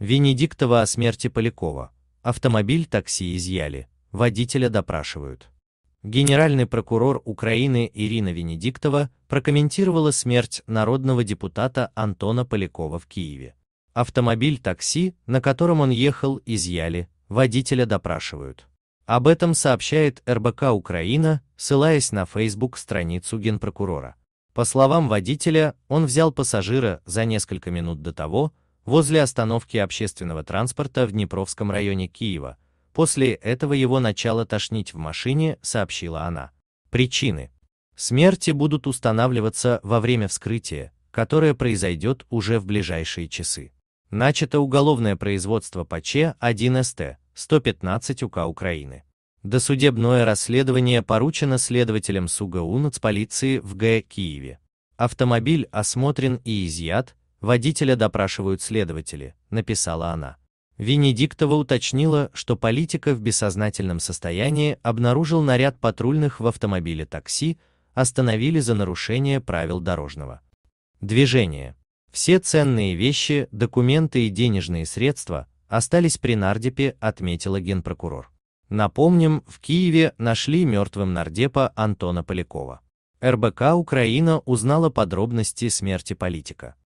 Венедиктова о смерти Полякова. Автомобиль такси изъяли, водителя допрашивают. Генеральный прокурор Украины Ирина Венедиктова прокомментировала смерть народного депутата Антона Полякова в Киеве. Автомобиль такси, на котором он ехал, изъяли, водителя допрашивают. Об этом сообщает РБК Украина, ссылаясь на Facebook страницу генпрокурора. По словам водителя, он взял пассажира за несколько минут до того, возле остановки общественного транспорта в Днепровском районе Киева. После этого его начало тошнить в машине, сообщила она. Причины смерти будут устанавливаться во время вскрытия, которое произойдет уже в ближайшие часы. Начато уголовное производство по Ч1СТ 115 УК Украины. Досудебное расследование поручено следователям СУГУ полиции в Г. Киеве. Автомобиль осмотрен и изъят, Водителя допрашивают следователи, написала она. Венедиктова уточнила, что политика в бессознательном состоянии обнаружил наряд патрульных в автомобиле такси, остановили за нарушение правил дорожного движения. Все ценные вещи, документы и денежные средства остались при нардепе, отметила генпрокурор. Напомним, в Киеве нашли мертвым нардепа Антона Полякова. РБК Украина узнала подробности смерти политика.